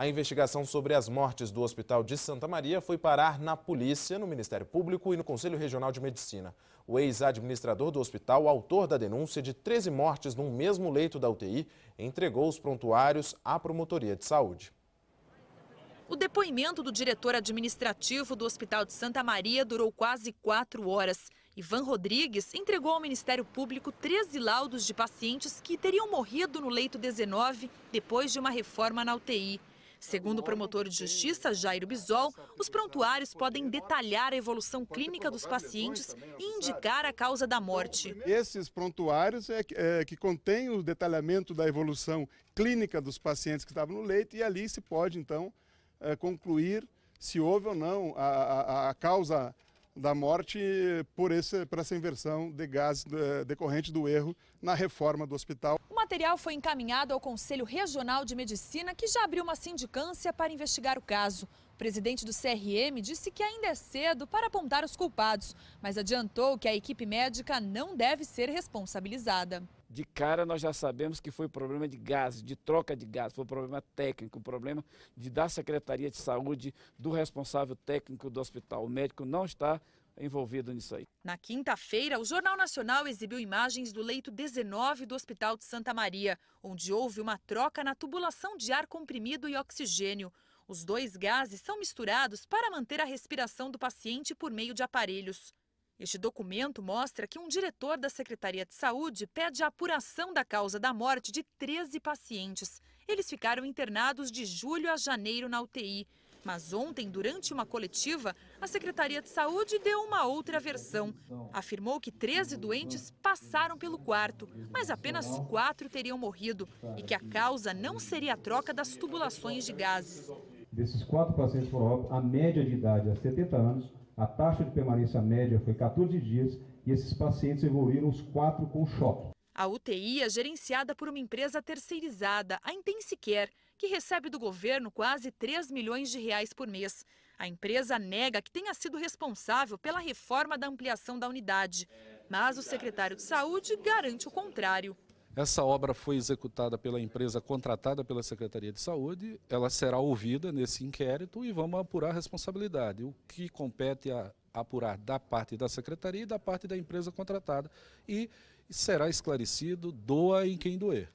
A investigação sobre as mortes do Hospital de Santa Maria foi parar na polícia, no Ministério Público e no Conselho Regional de Medicina. O ex-administrador do hospital, autor da denúncia de 13 mortes num mesmo leito da UTI, entregou os prontuários à Promotoria de Saúde. O depoimento do diretor administrativo do Hospital de Santa Maria durou quase quatro horas. Ivan Rodrigues entregou ao Ministério Público 13 laudos de pacientes que teriam morrido no leito 19 depois de uma reforma na UTI. Segundo o promotor de justiça, Jairo Bisol, os prontuários podem detalhar a evolução clínica dos pacientes é e indicar a causa da morte. Esses prontuários é, é que contêm o detalhamento da evolução clínica dos pacientes que estavam no leito e ali se pode, então, é, concluir se houve ou não a, a, a causa da morte por, esse, por essa inversão de gás decorrente do erro na reforma do hospital. O material foi encaminhado ao Conselho Regional de Medicina, que já abriu uma sindicância para investigar o caso. O presidente do CRM disse que ainda é cedo para apontar os culpados, mas adiantou que a equipe médica não deve ser responsabilizada de cara nós já sabemos que foi problema de gás, de troca de gás, foi problema técnico, problema de da Secretaria de Saúde, do responsável técnico do hospital. O médico não está envolvido nisso aí. Na quinta-feira, o Jornal Nacional exibiu imagens do leito 19 do Hospital de Santa Maria, onde houve uma troca na tubulação de ar comprimido e oxigênio. Os dois gases são misturados para manter a respiração do paciente por meio de aparelhos. Este documento mostra que um diretor da Secretaria de Saúde pede a apuração da causa da morte de 13 pacientes. Eles ficaram internados de julho a janeiro na UTI. Mas ontem, durante uma coletiva, a Secretaria de Saúde deu uma outra versão. Afirmou que 13 doentes passaram pelo quarto, mas apenas quatro teriam morrido e que a causa não seria a troca das tubulações de gases. Desses quatro pacientes foram a média de idade é 70 anos, a taxa de permanência média foi 14 dias e esses pacientes evoluíram os quatro com choque. A UTI é gerenciada por uma empresa terceirizada, a Intensicare, que recebe do governo quase 3 milhões de reais por mês. A empresa nega que tenha sido responsável pela reforma da ampliação da unidade, mas o secretário de Saúde garante o contrário. Essa obra foi executada pela empresa contratada pela Secretaria de Saúde, ela será ouvida nesse inquérito e vamos apurar a responsabilidade. O que compete a apurar da parte da Secretaria e da parte da empresa contratada. E será esclarecido, doa em quem doer.